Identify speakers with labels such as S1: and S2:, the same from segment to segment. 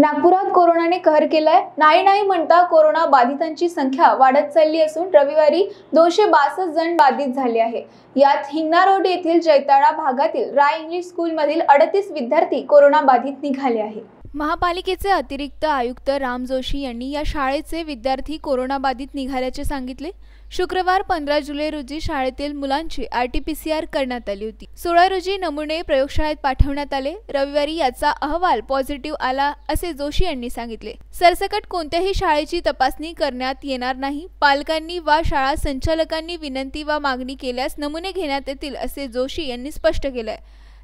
S1: नागपुरात कोरोनाने कहर केलाय नाही नाही म्हणता कोरोना बाधितांची संख्या वाढत चालली असून रविवारी दोनशे बासष्ट जण बाधित झाले आहे यात हिंगणा रोड येथील जैताळा भागातील राय इंग्लिश स्कूलमधील अडतीस विद्यार्थी कोरोना बाधित निघाले आहे महापालिकेचे अतिरिक्त आयुक्त राम जोशी यांनी या शाळेचे विद्यार्थी बाधित निघाल्याचे सांगितले शुक्रवार पंधरा जुलै रोजी शाळेतील मुलांची R T P C R करण्यात आली होती सोळा रोजी नमुने प्रयोगशाळेत पाठवण्यात आले रविवारी याचा अहवाल पॉझिटिव्ह आला असे जोशी यांनी सांगितले सरसकट कोणत्याही शाळेची तपासणी करण्यात येणार नाही पालकांनी वा शाळा संचालकांनी विनंती वा मागणी केल्यास नमुने घेण्यात येतील असे जोशी यांनी स्पष्ट केलंय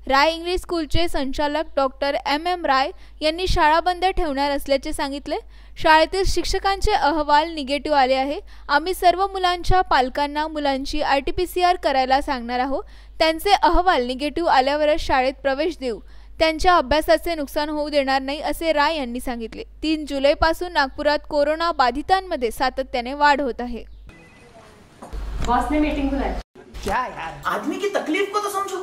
S1: राय इंग्लिश स्कूलचे संचालक डॉक्टर एम एम राय यांनी बंद ठेवणार असल्याचे सांगितले शाळेतील शिक्षकांचे अहवाल निगेटिव्ह आले सर्व मुलांच्या पालकांना R T P C R करायला सांगणार आहोत त्यांचे अहवाल निगेटिव्ह प्रवेश देऊ त्यांच्या नुकसान हो देणार नाही असे राय यांनी तीन जुलैपासून नागपुरात कोरोना बाधितांमध्ये सातत्याने वाढ होत आहे
S2: बॉस ने मीटिंग
S1: बुलाई क्या यार आदमी की तकलीफ को तो समझो